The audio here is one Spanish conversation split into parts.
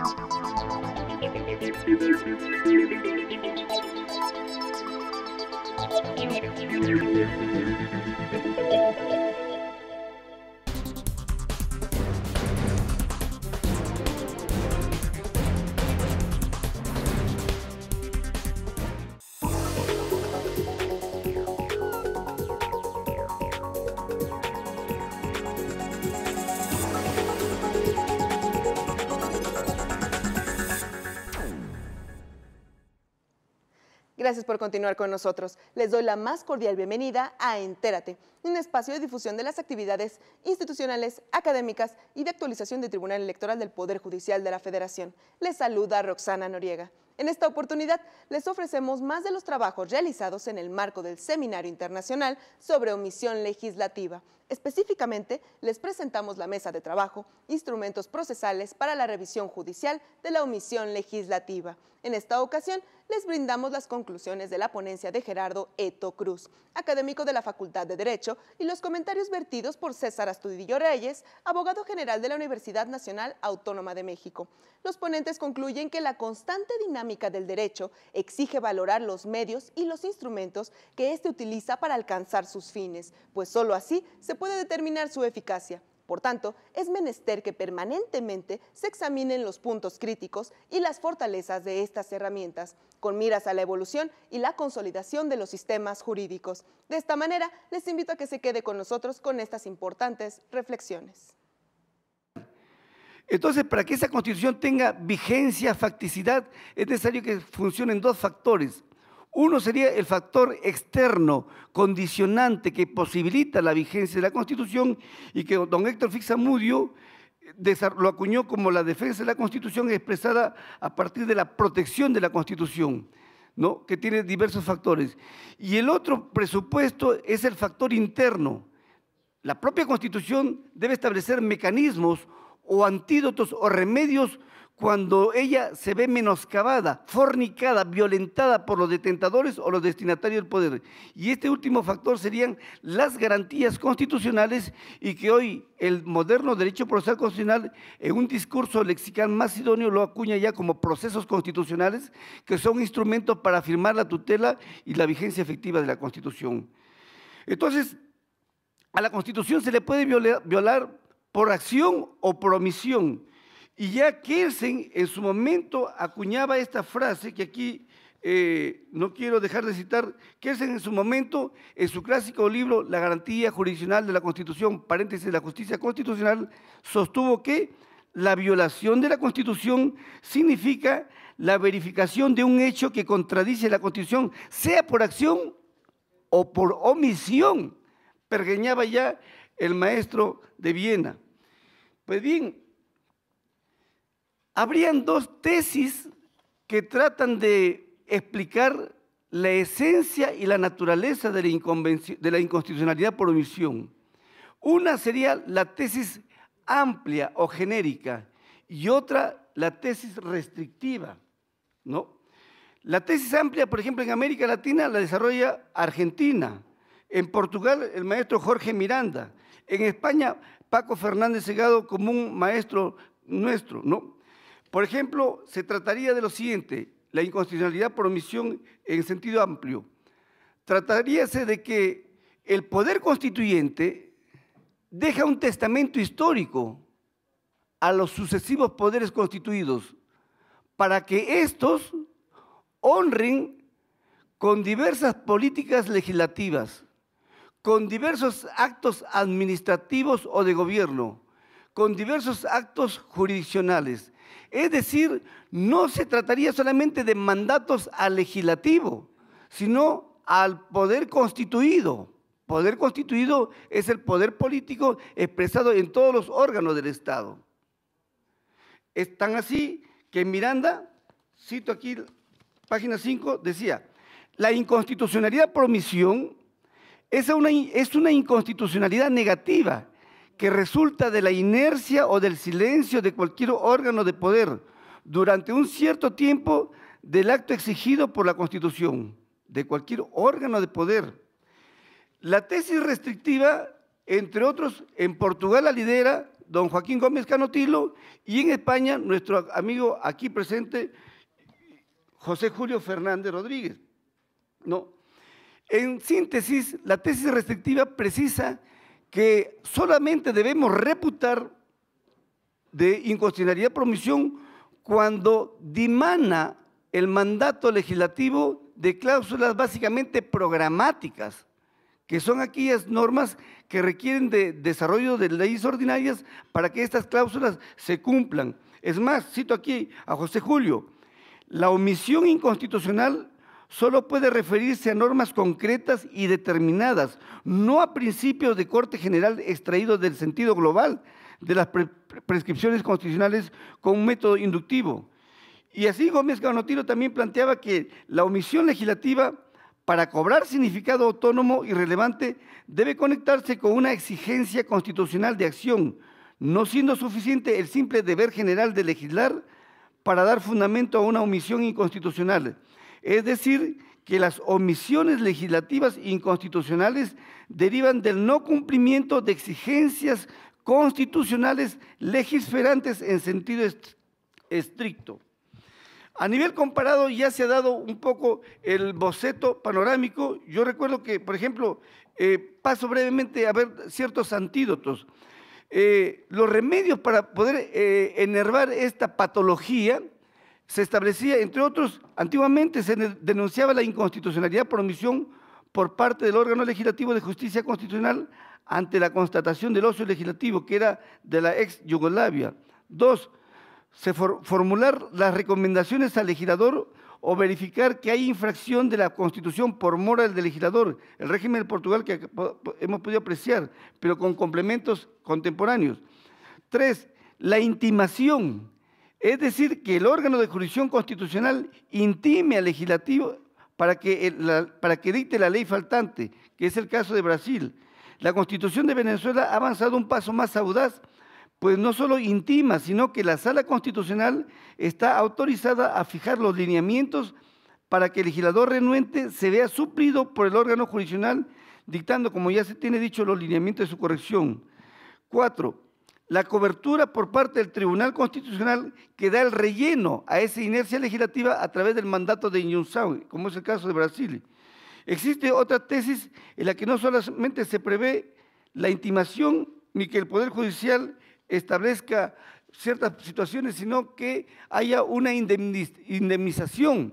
Thank you. Gracias por continuar con nosotros. Les doy la más cordial bienvenida a Entérate, un espacio de difusión de las actividades institucionales, académicas y de actualización del Tribunal Electoral del Poder Judicial de la Federación. Les saluda Roxana Noriega. En esta oportunidad les ofrecemos más de los trabajos realizados en el marco del Seminario Internacional sobre Omisión Legislativa, Específicamente, les presentamos la mesa de trabajo, instrumentos procesales para la revisión judicial de la omisión legislativa. En esta ocasión, les brindamos las conclusiones de la ponencia de Gerardo Eto Cruz, académico de la Facultad de Derecho, y los comentarios vertidos por César Astudillo Reyes, abogado general de la Universidad Nacional Autónoma de México. Los ponentes concluyen que la constante dinámica del derecho exige valorar los medios y los instrumentos que éste utiliza para alcanzar sus fines, pues sólo así se puede determinar su eficacia. Por tanto, es menester que permanentemente se examinen los puntos críticos y las fortalezas de estas herramientas, con miras a la evolución y la consolidación de los sistemas jurídicos. De esta manera, les invito a que se quede con nosotros con estas importantes reflexiones. Entonces, para que esa constitución tenga vigencia, facticidad, es necesario que funcionen dos factores. Uno sería el factor externo, condicionante, que posibilita la vigencia de la Constitución y que don Héctor Fixamudio eh, lo acuñó como la defensa de la Constitución expresada a partir de la protección de la Constitución, ¿no? que tiene diversos factores. Y el otro presupuesto es el factor interno. La propia Constitución debe establecer mecanismos o antídotos o remedios cuando ella se ve menoscabada, fornicada, violentada por los detentadores o los destinatarios del poder. Y este último factor serían las garantías constitucionales y que hoy el moderno derecho procesal constitucional, en un discurso lexical más idóneo, lo acuña ya como procesos constitucionales, que son instrumentos para afirmar la tutela y la vigencia efectiva de la Constitución. Entonces, a la Constitución se le puede violar por acción o por omisión y ya Kelsen en su momento acuñaba esta frase que aquí eh, no quiero dejar de citar. Kelsen en su momento, en su clásico libro La garantía jurisdiccional de la Constitución, paréntesis, de la justicia constitucional, sostuvo que la violación de la Constitución significa la verificación de un hecho que contradice la Constitución, sea por acción o por omisión, pergeñaba ya el maestro de Viena. Pues bien, habrían dos tesis que tratan de explicar la esencia y la naturaleza de la, inconstitucionalidad por omisión. Una sería la tesis amplia o genérica y otra la tesis restrictiva, ¿no? La tesis amplia, por ejemplo, en América Latina la desarrolla Argentina, en Portugal el maestro Jorge Miranda, en España Paco Fernández Segado como un maestro nuestro, ¿no? Por ejemplo, se trataría de lo siguiente, la inconstitucionalidad por omisión en sentido amplio. Trataríase de que el poder constituyente deja un testamento histórico a los sucesivos poderes constituidos para que estos honren con diversas políticas legislativas, con diversos actos administrativos o de gobierno, con diversos actos jurisdiccionales es decir, no se trataría solamente de mandatos al legislativo, sino al poder constituido. Poder constituido es el poder político expresado en todos los órganos del Estado. Es tan así que Miranda, cito aquí página 5, decía, la inconstitucionalidad por omisión es una, es una inconstitucionalidad negativa que resulta de la inercia o del silencio de cualquier órgano de poder durante un cierto tiempo del acto exigido por la Constitución, de cualquier órgano de poder. La tesis restrictiva, entre otros, en Portugal la lidera don Joaquín Gómez Canotilo y en España nuestro amigo aquí presente, José Julio Fernández Rodríguez. ¿No? En síntesis, la tesis restrictiva precisa que solamente debemos reputar de inconstitucionalidad por omisión cuando dimana el mandato legislativo de cláusulas básicamente programáticas, que son aquellas normas que requieren de desarrollo de leyes ordinarias para que estas cláusulas se cumplan. Es más, cito aquí a José Julio, la omisión inconstitucional solo puede referirse a normas concretas y determinadas, no a principios de corte general extraídos del sentido global de las prescripciones constitucionales con un método inductivo. Y así Gómez Ganotiro también planteaba que la omisión legislativa para cobrar significado autónomo y relevante debe conectarse con una exigencia constitucional de acción, no siendo suficiente el simple deber general de legislar para dar fundamento a una omisión inconstitucional. Es decir, que las omisiones legislativas inconstitucionales derivan del no cumplimiento de exigencias constitucionales legisferantes en sentido estricto. A nivel comparado ya se ha dado un poco el boceto panorámico. Yo recuerdo que, por ejemplo, eh, paso brevemente a ver ciertos antídotos. Eh, los remedios para poder eh, enervar esta patología se establecía, entre otros, antiguamente se denunciaba la inconstitucionalidad por omisión por parte del órgano legislativo de justicia constitucional ante la constatación del ocio legislativo que era de la ex Yugoslavia. Dos, se formular las recomendaciones al legislador o verificar que hay infracción de la Constitución por moral del legislador, el régimen de Portugal que hemos podido apreciar, pero con complementos contemporáneos. Tres, la intimación es decir, que el órgano de jurisdicción constitucional intime al legislativo para que, para que dicte la ley faltante, que es el caso de Brasil. La constitución de Venezuela ha avanzado un paso más audaz, pues no solo intima, sino que la sala constitucional está autorizada a fijar los lineamientos para que el legislador renuente se vea suplido por el órgano jurisdiccional, dictando, como ya se tiene dicho, los lineamientos de su corrección. Cuatro, la cobertura por parte del Tribunal Constitucional que da el relleno a esa inercia legislativa a través del mandato de Inunzawi, como es el caso de Brasil. Existe otra tesis en la que no solamente se prevé la intimación ni que el Poder Judicial establezca ciertas situaciones, sino que haya una indemnización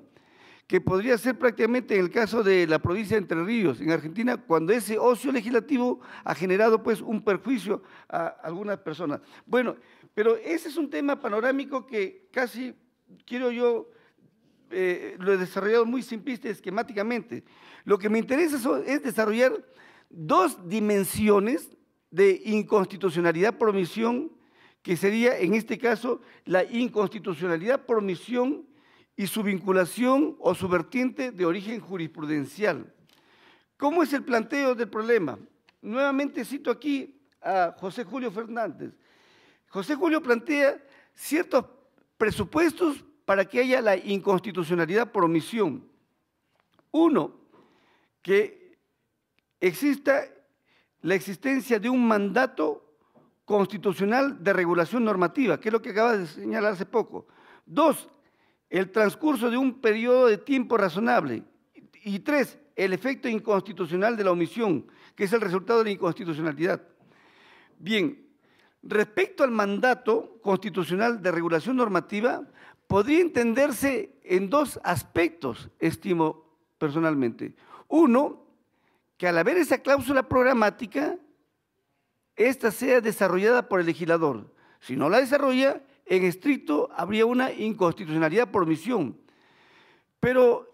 que podría ser prácticamente en el caso de la provincia de Entre Ríos, en Argentina, cuando ese ocio legislativo ha generado pues un perjuicio a algunas personas. Bueno, pero ese es un tema panorámico que casi quiero yo, eh, lo he desarrollado muy simplista y esquemáticamente. Lo que me interesa es desarrollar dos dimensiones de inconstitucionalidad por omisión, que sería en este caso la inconstitucionalidad por omisión y su vinculación o su vertiente de origen jurisprudencial. ¿Cómo es el planteo del problema? Nuevamente cito aquí a José Julio Fernández. José Julio plantea ciertos presupuestos para que haya la inconstitucionalidad por omisión. Uno, que exista la existencia de un mandato constitucional de regulación normativa, que es lo que acaba de señalar hace poco. Dos, el transcurso de un periodo de tiempo razonable. Y tres, el efecto inconstitucional de la omisión, que es el resultado de la inconstitucionalidad. Bien, respecto al mandato constitucional de regulación normativa, podría entenderse en dos aspectos, estimo personalmente. Uno, que al haber esa cláusula programática, esta sea desarrollada por el legislador. Si no la desarrolla, en estricto habría una inconstitucionalidad por omisión. Pero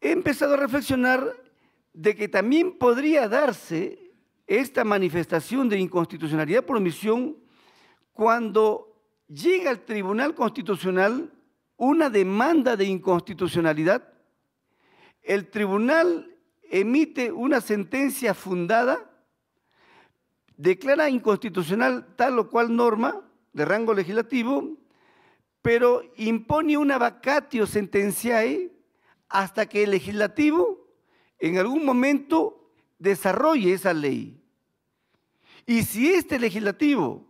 he empezado a reflexionar de que también podría darse esta manifestación de inconstitucionalidad por omisión cuando llega al Tribunal Constitucional una demanda de inconstitucionalidad, el tribunal emite una sentencia fundada, declara inconstitucional tal o cual norma de rango legislativo, pero impone una vacatio sentenciae hasta que el legislativo en algún momento desarrolle esa ley. Y si este legislativo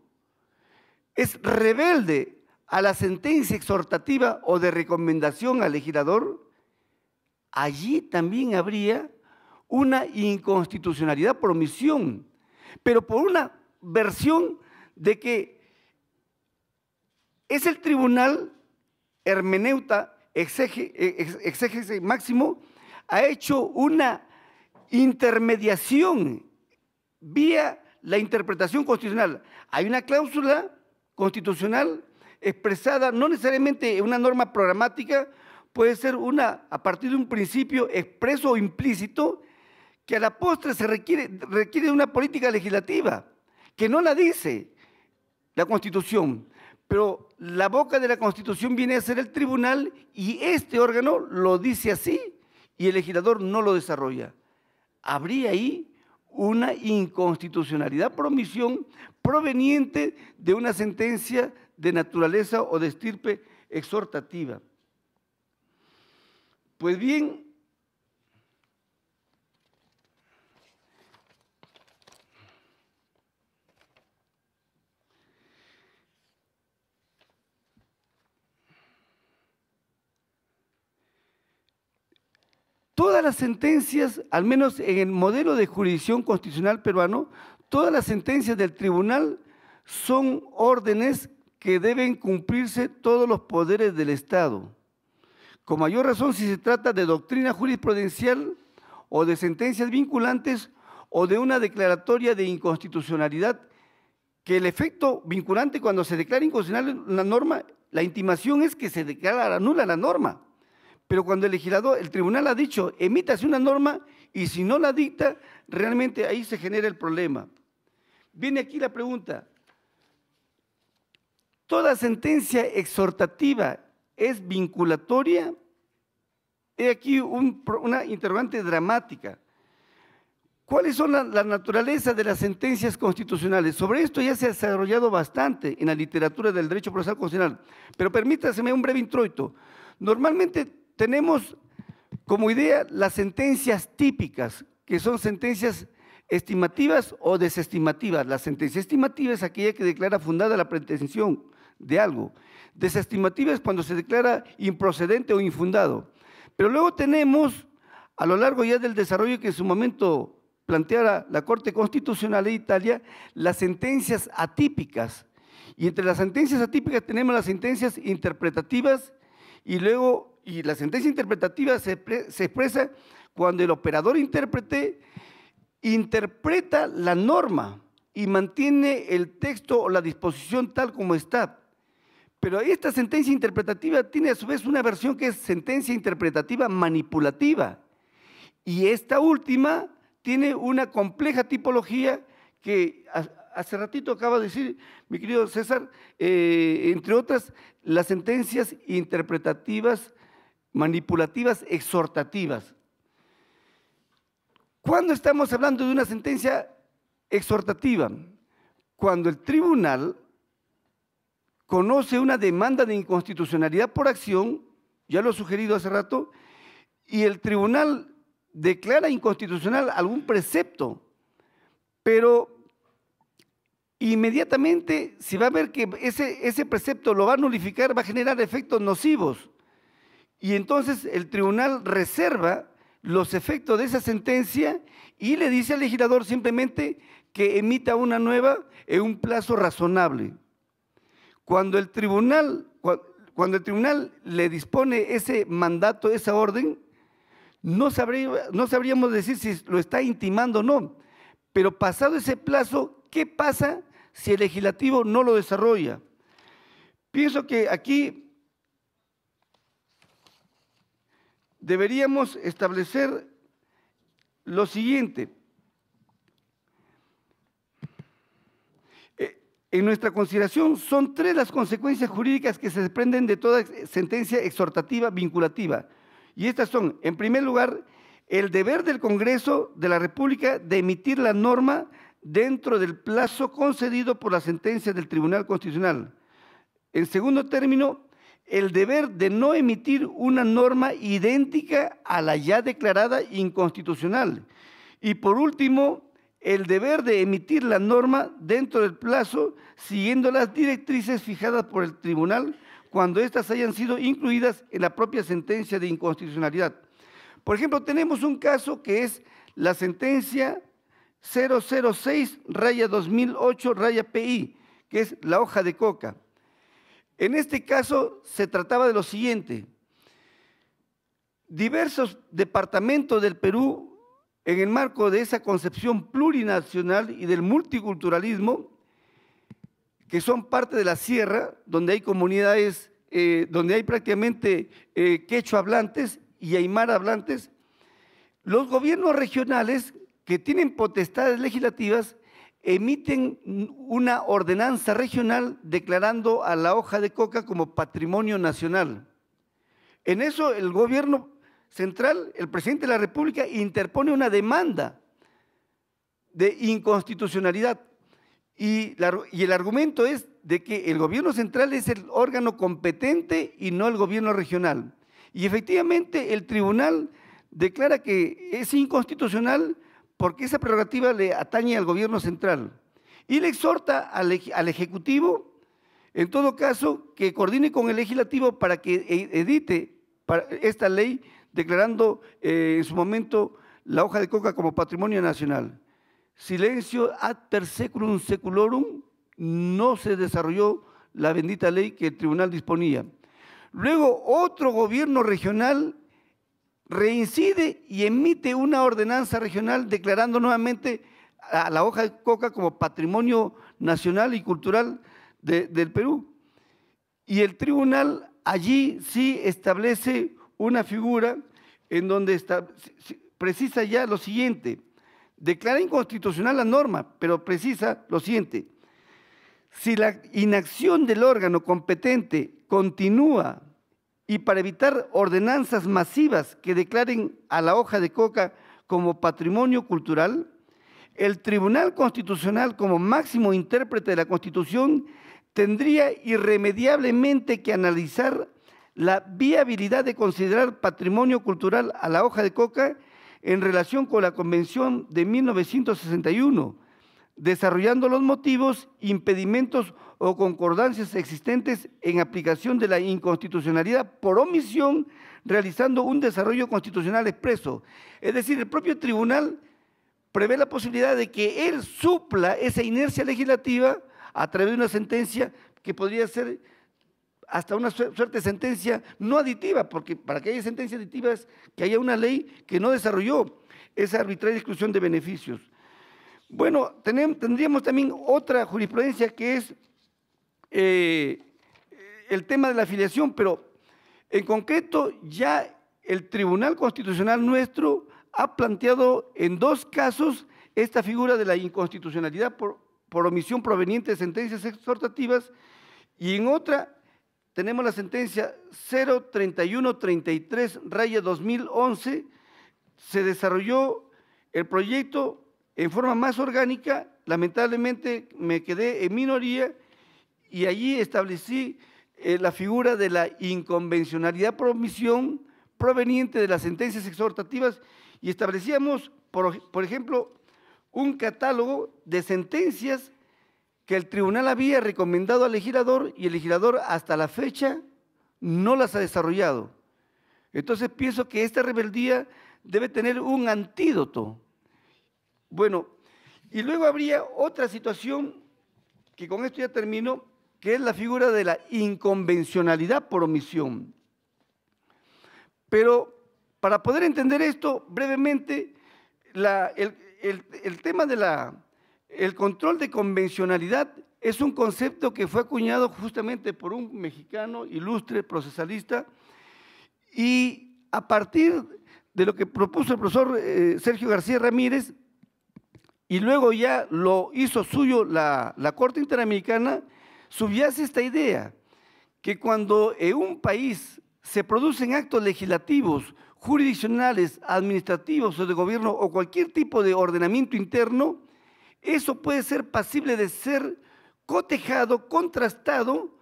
es rebelde a la sentencia exhortativa o de recomendación al legislador, allí también habría una inconstitucionalidad por omisión, pero por una versión de que es el tribunal hermeneuta, exégesis eh, máximo, ha hecho una intermediación vía la interpretación constitucional. Hay una cláusula constitucional expresada, no necesariamente en una norma programática, puede ser una a partir de un principio expreso o implícito que a la postre se requiere, requiere de una política legislativa, que no la dice la Constitución, pero la boca de la Constitución viene a ser el tribunal y este órgano lo dice así y el legislador no lo desarrolla. Habría ahí una inconstitucionalidad promisión proveniente de una sentencia de naturaleza o de estirpe exhortativa. Pues bien, Todas las sentencias, al menos en el modelo de jurisdicción constitucional peruano, todas las sentencias del tribunal son órdenes que deben cumplirse todos los poderes del Estado. Con mayor razón si se trata de doctrina jurisprudencial o de sentencias vinculantes o de una declaratoria de inconstitucionalidad, que el efecto vinculante cuando se declara inconstitucional la norma, la intimación es que se declara nula la norma. Pero cuando el legislador, el tribunal ha dicho, emítase una norma y si no la dicta, realmente ahí se genera el problema. Viene aquí la pregunta. ¿Toda sentencia exhortativa es vinculatoria? He aquí un, una interrogante dramática. ¿Cuáles son las la naturaleza de las sentencias constitucionales? Sobre esto ya se ha desarrollado bastante en la literatura del derecho procesal constitucional, pero permítaseme un breve introito. Normalmente tenemos como idea las sentencias típicas, que son sentencias estimativas o desestimativas. La sentencia estimativa es aquella que declara fundada la pretensión de algo. Desestimativa es cuando se declara improcedente o infundado. Pero luego tenemos, a lo largo ya del desarrollo que en su momento planteara la Corte Constitucional de Italia, las sentencias atípicas. Y entre las sentencias atípicas tenemos las sentencias interpretativas y luego y la sentencia interpretativa se, expresa cuando el operador intérprete interpreta la norma y mantiene el texto o la disposición tal como está. Pero esta sentencia interpretativa tiene a su vez una versión que es sentencia interpretativa manipulativa. Y esta última tiene una compleja tipología que hace ratito acaba de decir mi querido César, eh, entre otras, las sentencias interpretativas manipulativas exhortativas. ¿Cuándo estamos hablando de una sentencia exhortativa? Cuando el tribunal conoce una demanda de inconstitucionalidad por acción, ya lo he sugerido hace rato, y el tribunal declara inconstitucional algún precepto, pero inmediatamente si va a ver que ese, precepto lo va a nulificar, va a generar efectos nocivos. Y entonces el tribunal reserva los efectos de esa sentencia y le dice al legislador simplemente que emita una nueva en un plazo razonable. Cuando el tribunal, cuando el tribunal le dispone ese mandato, esa orden, no, no sabríamos decir si lo está intimando o no, pero pasado ese plazo, ¿qué pasa si el legislativo no lo desarrolla? Pienso que aquí deberíamos establecer lo siguiente. Eh, en nuestra consideración son tres las consecuencias jurídicas que se desprenden de toda sentencia exhortativa vinculativa. Y estas son, en primer lugar, el deber del Congreso de la República de emitir la norma dentro del plazo concedido por la sentencia del Tribunal Constitucional. En segundo término, el deber de no emitir una norma idéntica a la ya declarada inconstitucional. Y por último, el deber de emitir la norma dentro del plazo siguiendo las directrices fijadas por el tribunal cuando éstas hayan sido incluidas en la propia sentencia de inconstitucionalidad. Por ejemplo, tenemos un caso que es la sentencia 006 raya 2008 raya PI, que es la hoja de coca. En este caso se trataba de lo siguiente. Diversos departamentos del Perú, en el marco de esa concepción plurinacional y del multiculturalismo, que son parte de la sierra, donde hay comunidades, eh, donde hay prácticamente eh, quecho hablantes y aymara hablantes, los gobiernos regionales que tienen potestades legislativas emiten una ordenanza regional declarando a la hoja de coca como patrimonio nacional. En eso el gobierno central, el presidente de la República, interpone una demanda de inconstitucionalidad. Y, y, el argumento es de que el gobierno central es el órgano competente y no el gobierno regional. Y efectivamente el tribunal declara que es inconstitucional porque esa prerrogativa le atañe al gobierno central. Y le exhorta al, Ejecutivo, en todo caso, que coordine con el Legislativo para que e-, edite esta ley declarando eh, en su momento la hoja de coca como patrimonio nacional. Silencio ad per seculum seculorum, no se desarrolló la bendita ley que el tribunal disponía. Luego otro gobierno regional reincide y emite una ordenanza regional declarando nuevamente a la hoja de coca como patrimonio nacional y cultural del Perú. Y el tribunal allí sí establece una figura en donde está, precisa ya lo siguiente, declara inconstitucional la norma, pero precisa lo siguiente, si la inacción del órgano competente continúa y para evitar ordenanzas masivas que declaren a la hoja de coca como patrimonio cultural, el Tribunal Constitucional como máximo intérprete de la Constitución tendría irremediablemente que analizar la viabilidad de considerar patrimonio cultural a la hoja de coca en relación con la Convención de 1961, desarrollando los motivos, impedimentos o concordancias existentes en aplicación de la inconstitucionalidad por omisión, realizando un desarrollo constitucional expreso. Es decir, el propio tribunal prevé la posibilidad de que él supla esa inercia legislativa a través de una sentencia que podría ser hasta una suerte de sentencia no aditiva, porque para que haya sentencia aditivas, es que haya una ley que no desarrolló esa arbitraria exclusión de beneficios. Bueno, tendríamos también otra jurisprudencia que es eh, el tema de la afiliación, pero en concreto ya el Tribunal Constitucional nuestro ha planteado en dos casos esta figura de la inconstitucionalidad por, omisión proveniente de sentencias exhortativas y en otra tenemos la sentencia 03133 2011, se desarrolló el proyecto en forma más orgánica, lamentablemente me quedé en minoría y allí establecí eh, la figura de la inconvencionalidad por omisión proveniente de las sentencias exhortativas y establecíamos, por ejemplo, un catálogo de sentencias que el tribunal había recomendado al legislador y el legislador hasta la fecha no las ha desarrollado. Entonces pienso que esta rebeldía debe tener un antídoto. Bueno, y luego habría otra situación que con esto ya termino, que es la figura de la inconvencionalidad por omisión. Pero para poder entender esto brevemente, el, tema del control de convencionalidad es un concepto que fue acuñado justamente por un mexicano ilustre procesalista y a partir de lo que propuso el profesor eh, Sergio García Ramírez y luego ya lo hizo suyo la, la Corte Interamericana, subyace esta idea que cuando en un país se producen actos legislativos, jurisdiccionales, administrativos o de gobierno o cualquier tipo de ordenamiento interno, eso puede ser pasible de ser cotejado, contrastado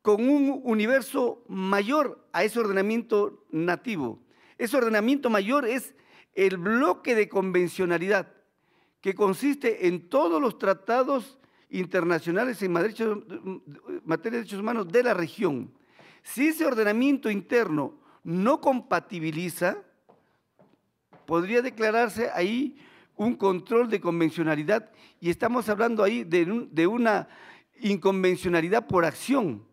con un universo mayor a ese ordenamiento nativo. Ese ordenamiento mayor es el bloque de convencionalidad, que consiste en todos los tratados internacionales en mm, eh, materia de derechos humanos de la región. Si ese ordenamiento interno no compatibiliza, podría declararse ahí un control de convencionalidad y estamos hablando ahí de, una inconvencionalidad por acción,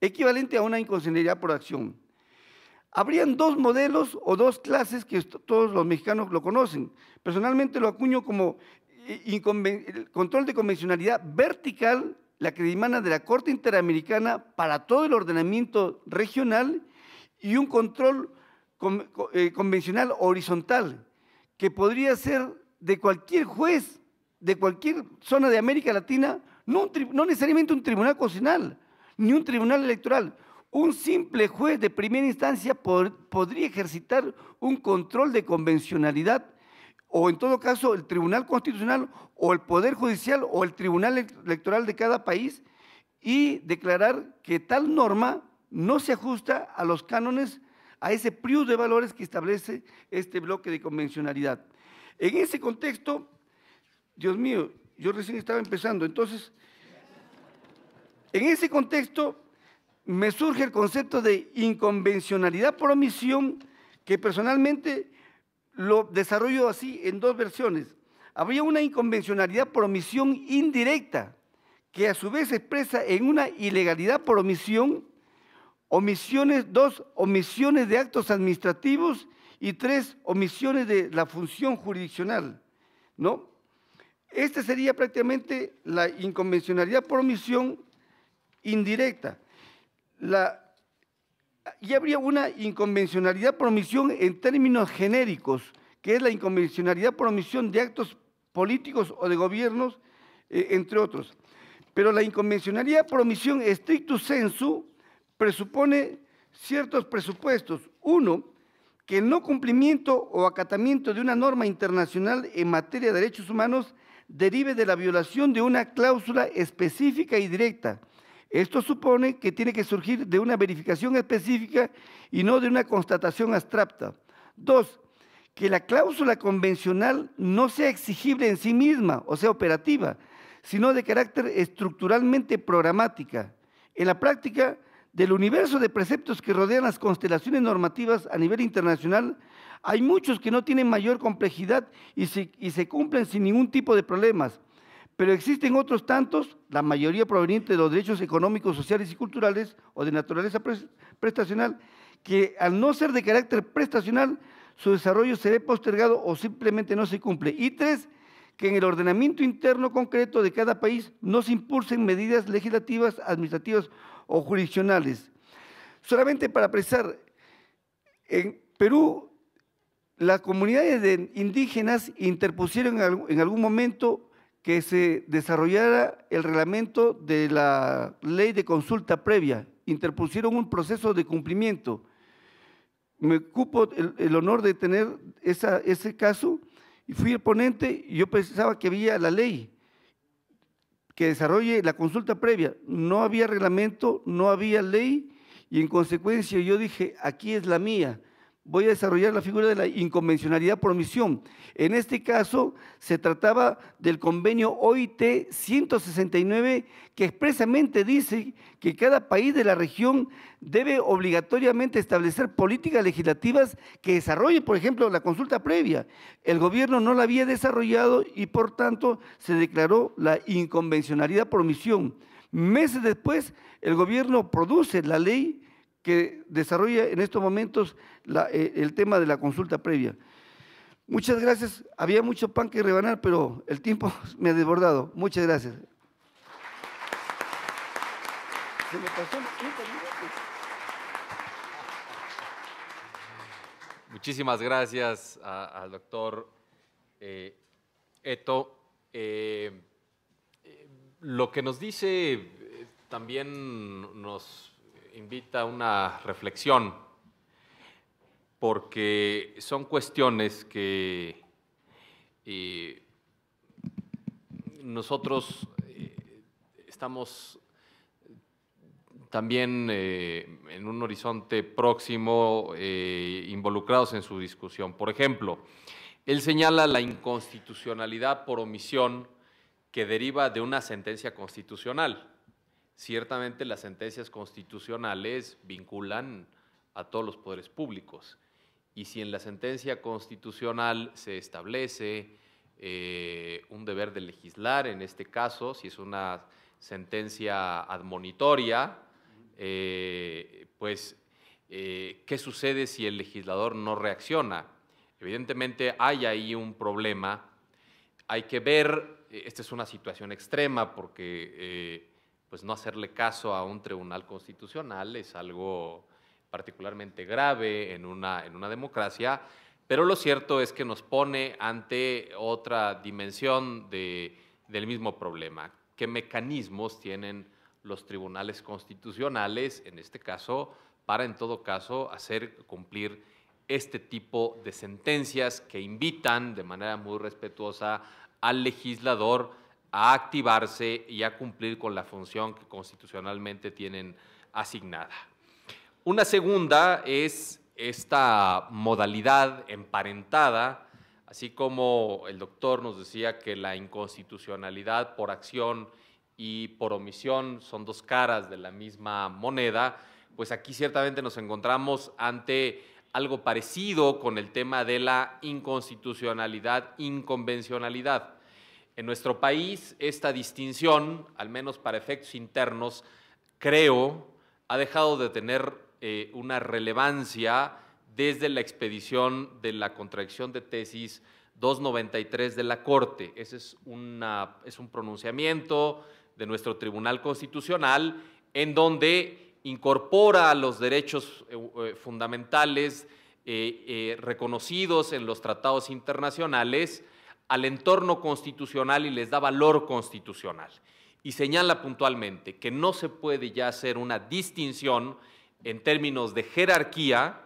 equivalente a una inconvencionalidad por acción. Habrían dos modelos o dos clases que todos los mexicanos lo conocen. Personalmente lo acuño como el control de convencionalidad vertical, la que emana de la Corte Interamericana para todo el ordenamiento regional y un control eh, convencional horizontal, que podría ser de cualquier juez de cualquier zona de América Latina, no, necesariamente un tribunal constitucional, ni un tribunal electoral. Un simple juez de primera instancia podría ejercitar un control de convencionalidad o en todo caso el Tribunal Constitucional o el Poder Judicial o el Tribunal Electoral de cada país y declarar que tal norma no se ajusta a los cánones, a ese prius de valores que establece este bloque de convencionalidad. En ese contexto, Dios mío, yo recién estaba empezando, entonces, en ese contexto me surge el concepto de inconvencionalidad por omisión que personalmente lo desarrollo así en dos versiones. Había una inconvencionalidad por omisión indirecta, que a su vez expresa en una ilegalidad por omisión, omisiones, dos, omisiones de actos administrativos y tres, omisiones de la función jurisdiccional, ¿no? Esta sería prácticamente la inconvencionalidad por omisión indirecta. La y habría una inconvencionalidad promisión en términos genéricos, que es la inconvencionalidad promisión de actos políticos o de gobiernos, eh, entre otros. Pero la inconvencionalidad promisión omisión stricto sensu presupone ciertos presupuestos. Uno, que el no cumplimiento o acatamiento de una norma internacional en materia de derechos humanos derive de la violación de una cláusula específica y directa esto supone que tiene que surgir de una verificación específica y no de una constatación abstracta. Dos, que la cláusula convencional no sea exigible en sí misma, o sea, operativa, sino de carácter estructuralmente programática. En la práctica, del universo de preceptos que rodean las constelaciones normativas a nivel internacional, hay muchos que no tienen mayor complejidad y se, y se cumplen sin ningún tipo de problemas. Pero existen otros tantos, la mayoría proveniente de los derechos económicos, sociales y culturales o de naturaleza prestacional, que al no ser de carácter prestacional, su desarrollo se ve postergado o simplemente no se cumple. Y tres, que en el ordenamiento interno concreto de cada país no se impulsen medidas legislativas, administrativas o jurisdiccionales. Solamente para precisar, en Perú las comunidades indígenas interpusieron en algún momento que se desarrollara el reglamento de la ley de consulta previa. Interpusieron un proceso de cumplimiento. Me ocupo el, honor de tener esa, ese caso y fui el ponente y yo pensaba que había la ley que desarrolle la consulta previa. No había reglamento, no había ley y en consecuencia yo dije, aquí es la mía voy a desarrollar la figura de la inconvencionalidad por omisión. En este caso, se trataba del convenio OIT 169, que expresamente dice que cada país de la región debe obligatoriamente establecer políticas legislativas que desarrollen, por ejemplo, la consulta previa. El gobierno no la había desarrollado y, por tanto, se declaró la inconvencionalidad por omisión. Meses después, el gobierno produce la ley que desarrolla en estos momentos eh, el tema de la consulta previa. Muchas gracias. Había mucho pan que rebanar, pero el tiempo me ha desbordado. Muchas gracias. Se me pasó Muchísimas gracias al doctor eh, Eto. Eh, lo que nos dice también nos invita a una reflexión, porque son cuestiones que eh, nosotros eh, estamos también eh, en un horizonte próximo involucrados en su discusión. Por ejemplo, él señala la inconstitucionalidad por omisión que deriva de una sentencia constitucional ciertamente las sentencias constitucionales vinculan a todos los poderes públicos. Y si en la sentencia constitucional se establece eh, un deber de legislar, en este caso, si es una sentencia admonitoria, eh, pues, eh, ¿qué sucede si el legislador no reacciona? Evidentemente hay ahí un problema. Hay que ver, esta es una situación extrema porque pues no hacerle caso a un tribunal constitucional es algo particularmente grave en una, democracia, pero lo cierto es que nos pone ante otra dimensión del mismo problema. ¿Qué mecanismos tienen los tribunales constitucionales, en este caso, para en todo caso hacer cumplir este tipo de sentencias que invitan de manera muy respetuosa al legislador a activarse y a cumplir con la función que constitucionalmente tienen asignada. Una segunda es esta modalidad emparentada, así como el doctor nos decía que la inconstitucionalidad por acción y por omisión son dos caras de la misma moneda, pues aquí ciertamente nos encontramos ante algo parecido con el tema de la inconstitucionalidad, inconvencionalidad. En nuestro país, esta distinción, al menos para efectos internos, creo, ha dejado de tener eh, una relevancia desde la expedición de la contradicción de tesis 293 de la Corte. Ese es, es un pronunciamiento de nuestro Tribunal Constitucional en donde incorpora los derechos eh, eh, fundamentales reconocidos en los tratados internacionales al entorno constitucional y les da valor constitucional. Y señala puntualmente que no se puede ya hacer una distinción en términos de jerarquía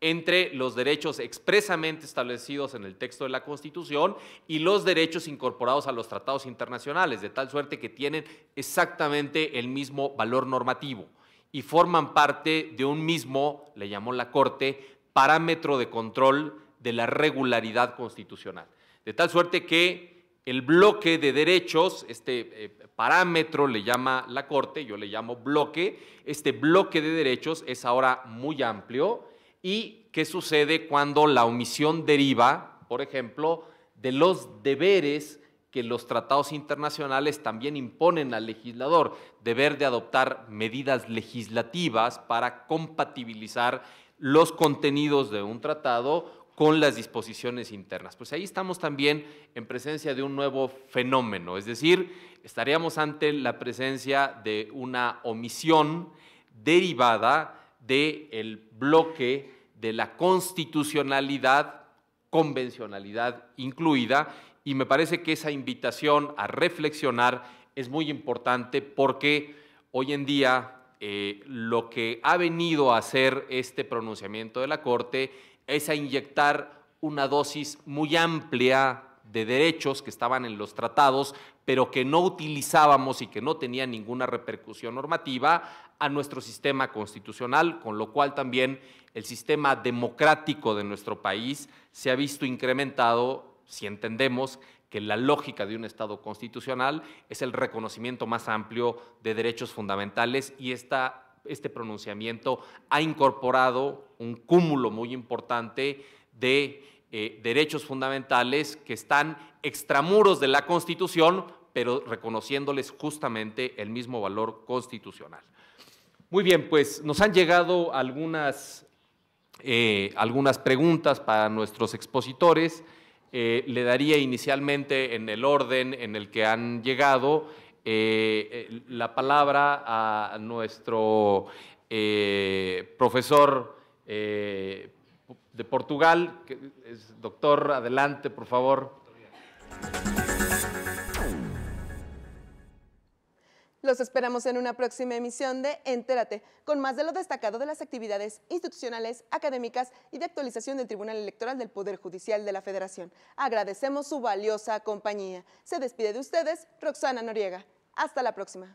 entre los derechos expresamente establecidos en el texto de la Constitución y los derechos incorporados a los tratados internacionales, de tal suerte que tienen exactamente el mismo valor normativo y forman parte de un mismo, le llamó la Corte, parámetro de control de la regularidad constitucional. De tal suerte que el bloque de derechos, este eh, parámetro le llama la Corte, yo le llamo bloque, este bloque de derechos es ahora muy amplio y qué sucede cuando la omisión deriva, por ejemplo, de los deberes que los tratados internacionales también imponen al legislador, deber de adoptar medidas legislativas para compatibilizar los contenidos de un tratado con las disposiciones internas. Pues ahí estamos también en presencia de un nuevo fenómeno, es decir, estaríamos ante la presencia de una omisión derivada del bloque de la constitucionalidad, convencionalidad incluida, y me parece que esa invitación a reflexionar es muy importante porque hoy en día eh, lo que ha venido a hacer este pronunciamiento de la Corte es a inyectar una dosis muy amplia de derechos que estaban en los tratados, pero que no utilizábamos y que no tenía ninguna repercusión normativa a nuestro sistema constitucional, con lo cual también el sistema democrático de nuestro país se ha visto incrementado, si entendemos que la lógica de un Estado constitucional es el reconocimiento más amplio de derechos fundamentales y esta este pronunciamiento ha incorporado un cúmulo muy importante de eh, derechos fundamentales que están extramuros de la Constitución, pero reconociéndoles justamente el mismo valor constitucional. Muy bien, pues nos han llegado algunas, eh, algunas preguntas para nuestros expositores. Eh, le daría inicialmente en el orden en el que han llegado. Eh, eh, la palabra a nuestro eh, profesor de Portugal, que es doctor, adelante, por favor. Los esperamos en una próxima emisión de Entérate, con más de lo destacado de las actividades institucionales, académicas y de actualización del Tribunal Electoral del Poder Judicial de la Federación. Agradecemos su valiosa compañía. Se despide de ustedes Roxana Noriega. Hasta la próxima.